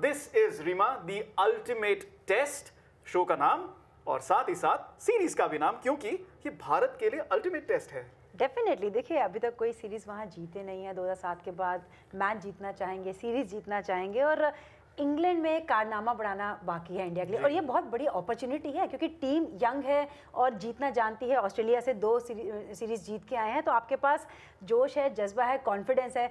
this is Reema the ultimate test show का नाम और साथ ही साथ सीरीज का भी नाम क्योंकि ये भारत के लिए अल्टीमेट टेस्ट है डेफिनेटली देखिए अभी तक कोई सीरीज़ वहाँ जीते नहीं है 2007 के बाद मैच जीतना चाहेंगे सीरीज़ जीतना चाहेंगे और इंग्लैंड में कारनामा बढ़ाना बाकी है इंडिया के लिए और ये बहुत बड़ी अपॉर्चुनिटी है क्योंकि टीम यंग है और जीतना जानती है ऑस्ट्रेलिया से दो सीरीज़ जीत के आए हैं तो आपके पास जोश है जज्बा है कॉन्फिडेंस है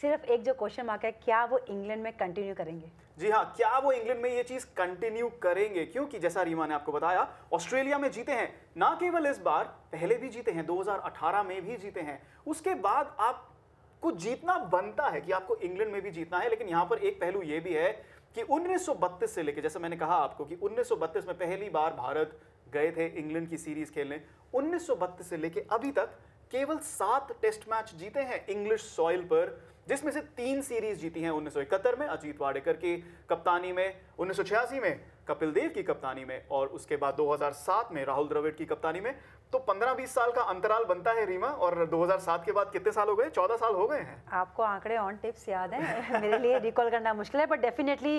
सिर्फ एक जो क्वेश्चन मार्क है क्या वो इंग्लैंड में कंटिन्यू करेंगे जी हाँ क्या वो इंग्लैंड में ये चीज कंटिन्यू करेंगे क्योंकि जैसा रीमा ने आपको बताया ऑस्ट्रेलिया में जीते हैं ना केवल इस बार पहले भी जीते हैं 2018 में भी जीते हैं उसके बाद आप आपको जीतना बनता है कि आपको इंग्लैंड में भी जीतना है लेकिन यहां पर एक पहलू यह भी है कि 1932 से लेकर जैसे मैंने कहा आपको कि 1932 में पहली बार भारत गए थे इंग्लैंड की सीरीज खेलने 1932 से लेकर अभी तक केवल सात टेस्ट मैच जीते हैं इंग्लिश सॉइल पर जिसमें से तीन सीरीज जीती हैं 1971 में अजीत वाडेकर की कप्तानी में 1986 में कपिल देव की कप्तानी में और उसके बाद 2007 में राहुल द्रविड़ की कप्तानी में तो 15-20 साल का अंतराल बनता है रीमा और 2007 के बाद कितने साल हो गए 14 साल हो गए हैं आपको आंकड़े ऑन टिप्स याद हैं मेरे लिए रिकॉल करना मुश्किल है बट डेफिनेटली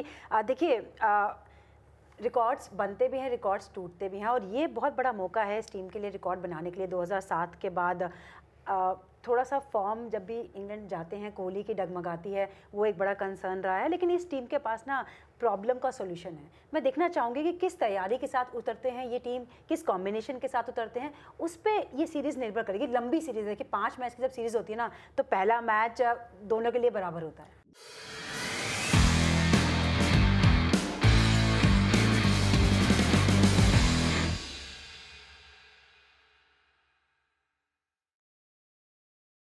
देखिए रिकॉर्ड्स बनते भी हैं रिकॉर्ड्स टूटते भी हैं और ये बहुत बड़ा मौका है इस टीम के लिए रिकॉर्ड बनाने के लिए 2007 के बाद थोड़ा सा फॉर्म जब भी इंग्लैंड जाते हैं कोहली की डगमगाती है वो एक बड़ा कंसर्न रहा है लेकिन इस टीम के पास ना प्रॉब्लम का सोल्यूशन है मैं देखना चाहूँगी कि किस तैयारी के साथ उतरते हैं ये टीम किस कॉम्बिनेशन के साथ उतरते हैं उस पर ये सीरीज़ निर्भर करेगी लंबी सीरीज़ है कि पाँच मैच की जब सीरीज़ होती है ना तो पहला मैच दोनों के लिए बराबर होता है